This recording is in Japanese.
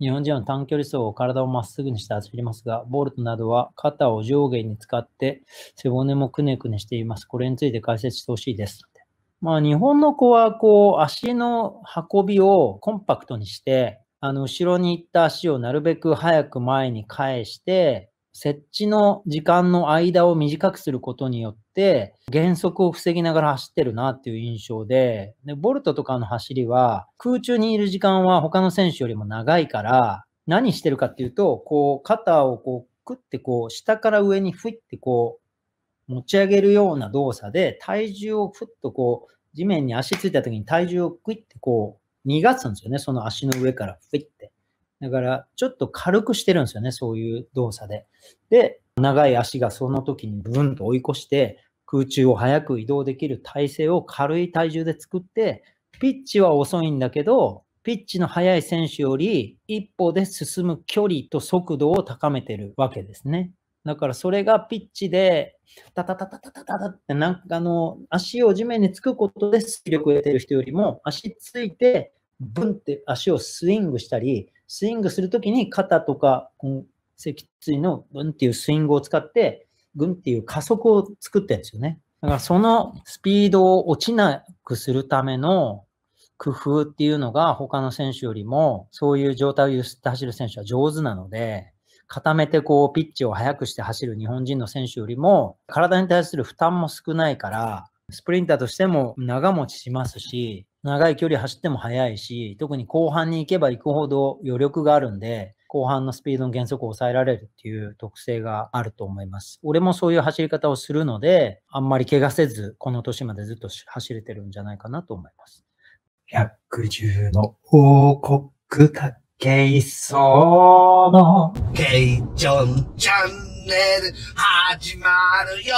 日本人は短距離走を体をまっすぐにして走りますが、ボルトなどは肩を上下に使って背骨もくねくねしています。これについて解説してほしいです。まあ、日本の子はこう足の運びをコンパクトにして、あの後ろに行った足をなるべく早く前に返して、設置の時間の間を短くすることによって、減速を防ぎながら走ってるなっていう印象で、で、ボルトとかの走りは、空中にいる時間は他の選手よりも長いから、何してるかっていうと、こう、肩をこう、くってこう、下から上にふいってこう、持ち上げるような動作で、体重をふっとこう、地面に足ついた時に体重をクイってこう、逃がすんですよね、その足の上からふいって。だから、ちょっと軽くしてるんですよね、そういう動作で。で、長い足がその時にブンと追い越して、空中を速く移動できる体勢を軽い体重で作って、ピッチは遅いんだけど、ピッチの速い選手より一歩で進む距離と速度を高めてるわけですね。だからそれがピッチで、タタタタタタタって、なんかあの、足を地面につくことで出力を得てる人よりも、足ついて、ブンって足をスイングしたり、スイングするときに肩とか、脊椎のグンっていうスイングを使って、グンっていう加速を作ってるんですよね。だからそのスピードを落ちなくするための工夫っていうのが他の選手よりもそういう状態を揺すって走る選手は上手なので、固めてこうピッチを速くして走る日本人の選手よりも体に対する負担も少ないから、スプリンターとしても長持ちしますし、長い距離走っても速いし、特に後半に行けば行くほど余力があるんで、後半のスピードの減速を抑えられるっていう特性があると思います。俺もそういう走り方をするので、あんまり怪我せず、この年までずっと走れてるんじゃないかなと思います。110の王国だけいの、ケイジョンチャンネル始まるよ